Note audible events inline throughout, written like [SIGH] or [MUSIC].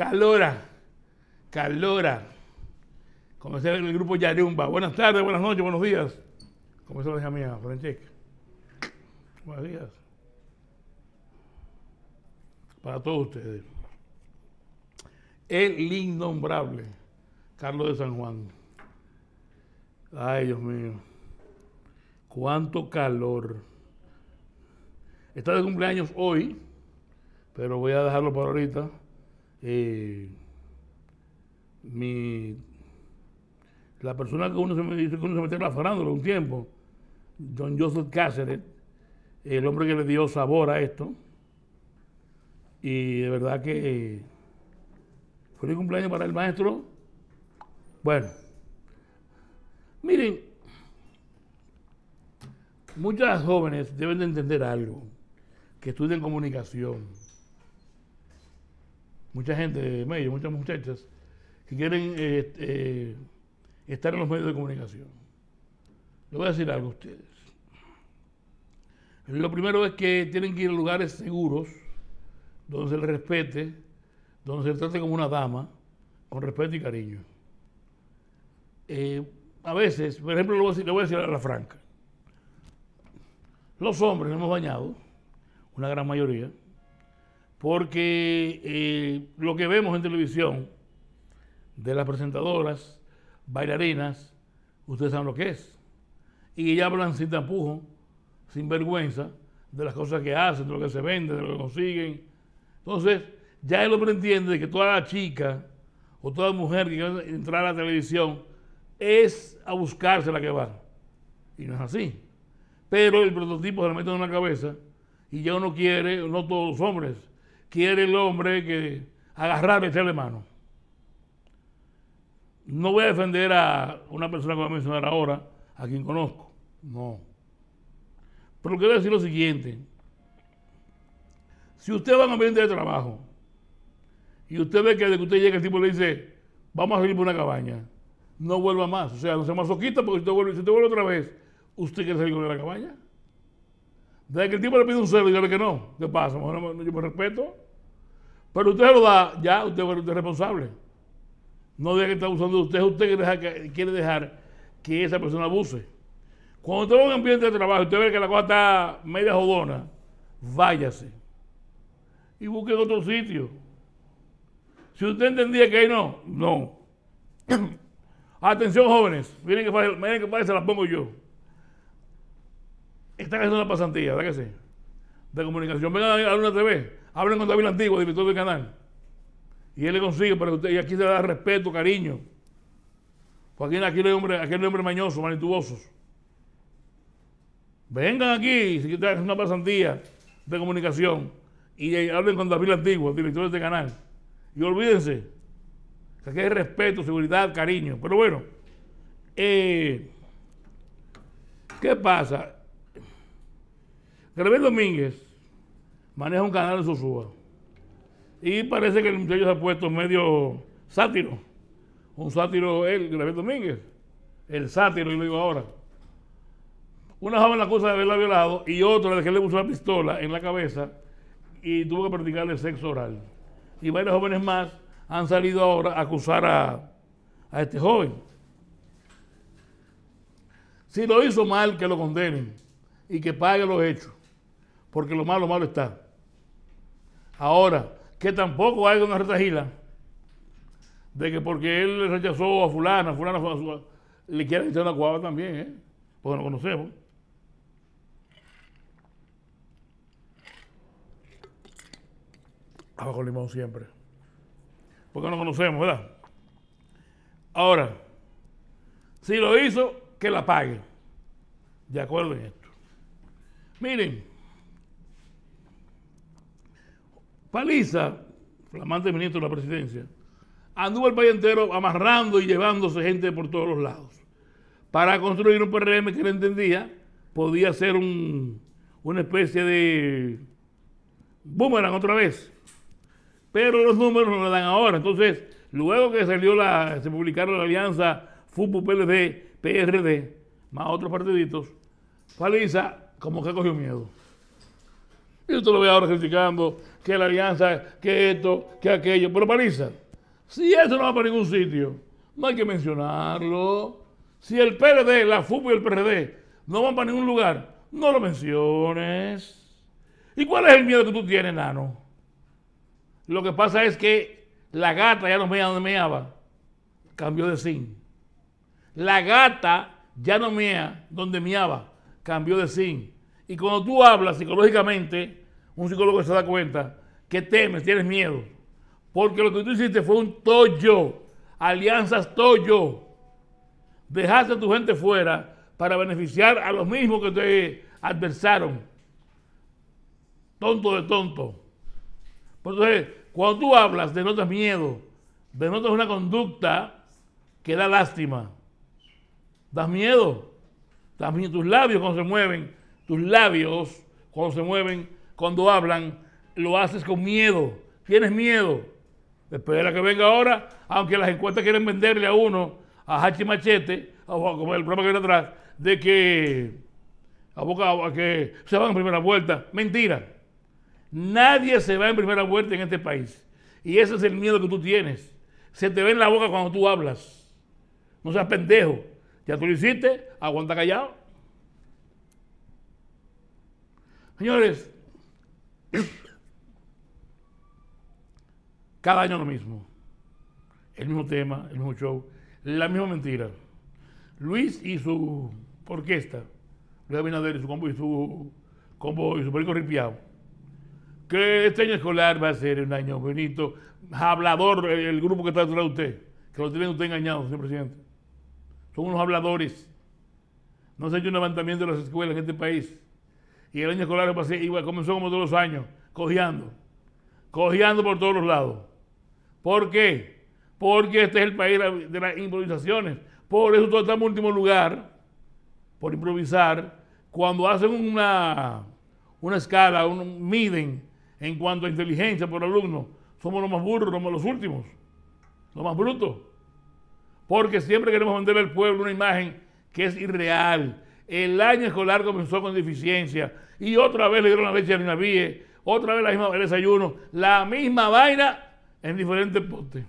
Calora, Calora. Comencé el grupo Yarumba. Buenas tardes, buenas noches, buenos días. Como se lo mía, Buenos días. Para todos ustedes. El innombrable Carlos de San Juan. Ay, Dios mío. Cuánto calor. Está de cumpleaños hoy, pero voy a dejarlo para ahorita eh, mi, la persona que uno se, me dice que uno se metió en la un tiempo, John Joseph Cáceres, el hombre que le dio sabor a esto, y de verdad que eh, fue el cumpleaños para el maestro. Bueno, miren, muchas jóvenes deben de entender algo, que estudien comunicación mucha gente, de medio, muchas muchachas, que quieren eh, eh, estar en los medios de comunicación. Le voy a decir algo a ustedes. Lo primero es que tienen que ir a lugares seguros, donde se les respete, donde se les trate como una dama, con respeto y cariño. Eh, a veces, por ejemplo, le voy, a decir, voy a la franca, los hombres nos hemos bañado, una gran mayoría, porque eh, lo que vemos en televisión de las presentadoras, bailarinas, ustedes saben lo que es. Y ellas hablan sin tapujo, sin vergüenza, de las cosas que hacen, de lo que se vende, de lo que consiguen. Entonces, ya el hombre entiende que toda chica o toda mujer que quiere entrar a la televisión es a buscarse la que va. Y no es así. Pero el prototipo se le mete en la cabeza y ya uno quiere, no todos los hombres, quiere el hombre que agarrar y echarle mano. No voy a defender a una persona que voy a mencionar ahora, a quien conozco, no. Pero quiero decir lo siguiente. Si usted va a un ambiente de trabajo y usted ve que desde que usted llega el tipo le dice, vamos a salir por una cabaña, no vuelva más. O sea, no se masoquista porque si usted vuelve, si usted vuelve otra vez, ¿usted quiere salir con la cabaña? Desde que el tipo le pide un cero, yo le que no. ¿Qué pasa? Mejor no, yo me respeto. Pero usted lo da, ya, usted, usted es responsable. No diga que está abusando de usted, usted quiere dejar, quiere dejar que esa persona abuse. Cuando usted va a un ambiente de trabajo y usted ve que la cosa está media jodona, váyase. Y busque otro sitio. Si usted entendía que ahí no, no. [CLEARS THROAT] Atención jóvenes, miren que fácil, miren se la pongo yo. Están haciendo una pasantía, ¿verdad que sí? De comunicación. Vengan a una TV, hablen con David Antiguo, director del canal. Y él le consigue, para usted, y aquí se le da respeto, cariño. Porque aquí, hay hombre, aquí hombre mañoso, manituosos Vengan aquí, si quieren una pasantía de comunicación, y, hablen con David Antiguo, director de este canal. Y olvídense, que aquí hay respeto, seguridad, cariño. Pero bueno, eh, ¿qué pasa? Gabriel Domínguez maneja un canal en Sosúa. Y parece que el muchacho se ha puesto medio sátiro. Un sátiro él, Gabriel Domínguez. El sátiro, y lo digo ahora. Una joven la acusa de haberla violado y otra de que le puso la pistola en la cabeza y tuvo que practicarle sexo oral. Y varios jóvenes más han salido ahora a acusar a, a este joven. Si lo hizo mal, que lo condenen y que pague los hechos porque lo malo, malo está. Ahora, que tampoco hay una retagila de que porque él rechazó a fulana, fulana, su... le quieren echar una cuava también, ¿eh? porque no conocemos. Abajo limón siempre. Porque no conocemos, ¿verdad? Ahora, si lo hizo, que la pague. De acuerdo en esto. Miren, Paliza, flamante ministro de la presidencia, anduvo el país entero amarrando y llevándose gente por todos los lados para construir un PRM que él entendía podía ser una especie de boomerang otra vez. Pero los números no le dan ahora. Entonces, luego que salió la, se publicaron la alianza FUPU PLD, PRD, más otros partiditos, Paliza como que cogió miedo. Yo te lo veo ahora criticando, que la alianza, que esto, que aquello. Pero paliza, si eso no va para ningún sitio, no hay que mencionarlo. Si el PLD, la FUP y el PRD no van para ningún lugar, no lo menciones. ¿Y cuál es el miedo que tú tienes, Nano? Lo que pasa es que la gata ya no mea donde meaba. Cambió de sin. La gata ya no mea donde meaba. Cambió de sin. Y cuando tú hablas psicológicamente, un psicólogo se da cuenta que temes, tienes miedo. Porque lo que tú hiciste fue un tollo, alianzas tollo. Dejaste a tu gente fuera para beneficiar a los mismos que te adversaron. Tonto de tonto. Entonces, cuando tú hablas, denotas miedo, denotas una conducta que da lástima. Das miedo. También tus labios cuando se mueven tus labios, cuando se mueven, cuando hablan, lo haces con miedo. Tienes miedo. Espera que venga ahora, aunque las encuestas quieren venderle a uno, a Hachi Machete, a, como el problema que viene atrás, de que, a boca, que se van en primera vuelta. Mentira. Nadie se va en primera vuelta en este país. Y ese es el miedo que tú tienes. Se te ve en la boca cuando tú hablas. No seas pendejo. Ya tú lo hiciste, aguanta callado. Señores, cada año lo mismo. El mismo tema, el mismo show, la misma mentira. Luis y su orquesta, Luis Abinader y su combo y su, combo y su perico ripiado. Que este año escolar va a ser un año bonito. Hablador, el, grupo que está detrás de usted, que lo tienen usted engañado, señor presidente. Son unos habladores. No se ha hecho un levantamiento de las escuelas en este país y el año escolar pasé igual, comenzó como todos los años, cojeando, cojeando por todos los lados. ¿Por qué? Porque este es el país de las improvisaciones. Por eso todos estamos en último lugar, por improvisar. Cuando hacen una, una escala, un, miden en cuanto a inteligencia por alumno, somos los más burros, somos los últimos, los más brutos. Porque siempre queremos venderle al pueblo una imagen que es irreal, el año escolar comenzó con deficiencia y otra vez le dieron la leche a Ville otra vez la misma, el desayuno, la misma vaina en diferentes postes.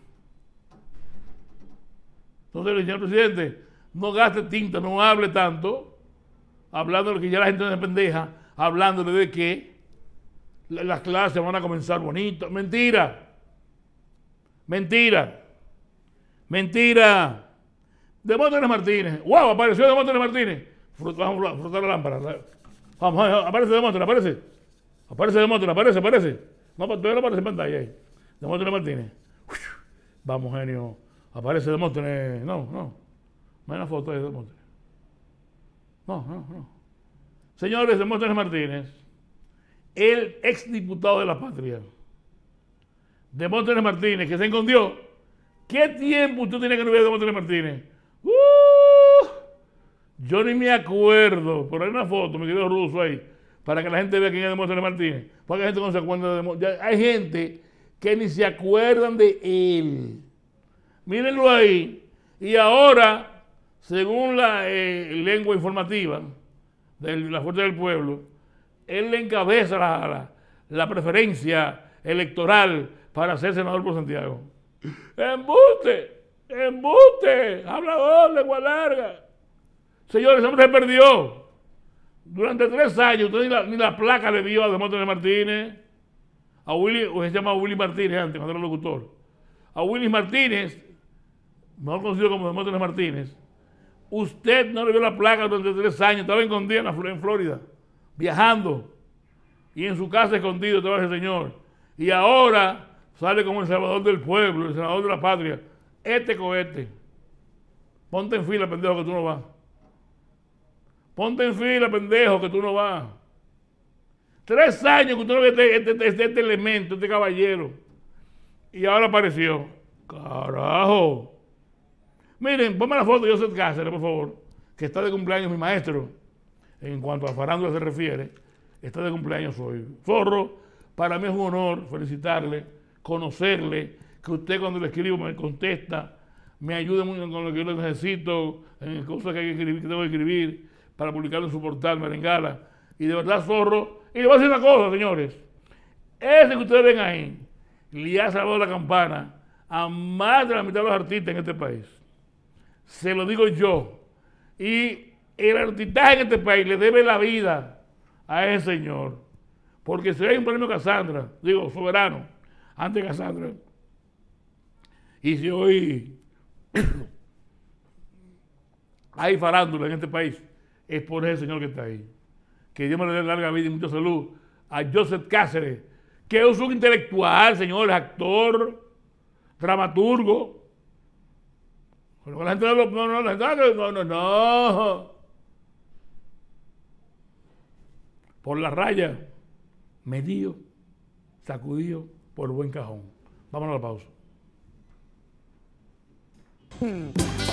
Entonces señor presidente, no gaste tinta, no hable tanto, hablando de que ya la gente no es pendeja, hablándole de que las clases van a comenzar bonito, Mentira. Mentira. Mentira. Demóstenes Martínez. ¡Wow! Apareció Demóstenes Martínez vamos a frotar la lámpara. Vamos, aparece Demóstenes, aparece. Aparece Demóstenes, aparece, aparece. No, todavía no aparece en pantalla ahí. Demóstenes Martínez. Vamos, genio. Aparece Demóstenes. No, no. No hay una foto de Demóstenes. No, no, no. Señores, Demóstenes Martínez, el exdiputado de la patria. Demóstenes Martínez, que se escondió. ¿Qué tiempo usted tiene que no ver a Demóstenes Martínez? Yo ni me acuerdo, por ahí una foto, mi querido ruso ahí, para que la gente vea quién es Demóstenes Martínez. Porque la gente no se de Hay gente que ni se acuerdan de él. Mírenlo ahí. Y ahora, según la eh, lengua informativa de la Fuerza del Pueblo, él le encabeza la, preferencia electoral para ser senador por Santiago. ¡Embuste! ¡Embuste! ¡Hablador, lengua larga! Señores, eso hombre se perdió. Durante tres años, usted ni la, placa le dio a Demótenes Martínez. A Willy, o se llama Willy Martínez antes, cuando era locutor. A Willy Martínez, mejor conocido como Demótenes Martínez, usted no le dio la placa durante tres años, estaba escondido en, la, en Florida, viajando. Y en su casa escondido estaba ese señor. Y ahora sale como el salvador del pueblo, el salvador de la patria. Este cohete. Ponte en fila, pendejo, que tú no vas. Ponte en fila, pendejo, que tú no vas. Tres años que usted no ves este, este, este, este, elemento, este caballero. Y ahora apareció. Carajo. Miren, ponme la foto de Joseph Cáceres, por favor, que está de cumpleaños mi maestro. En cuanto a farándula se refiere, está de cumpleaños hoy. Forro, para mí es un honor felicitarle, conocerle, que usted cuando le escribo me contesta, me ayude mucho con lo que yo necesito, en cosas que hay que escribir, que tengo que escribir para publicarlo en su portal Merengala. Y de verdad, Zorro. Y le voy a decir una cosa, señores. Ese que ustedes ven ahí le ha salvado la campana a más de la mitad de los artistas en este país. Se lo digo yo. Y el artista en este país le debe la vida a ese señor. Porque si hay un premio Casandra, digo, soberano, antes Casandra, y si hoy [COUGHS] hay farándula en este país, es por ese señor que está ahí. Que Dios me le dé larga vida y mucha salud a Joseph Cáceres, que es un intelectual, señor, actor, dramaturgo. no, no, ah, no, no, no. Por la raya, medido, sacudido por buen cajón. Vámonos a la pausa. Hmm.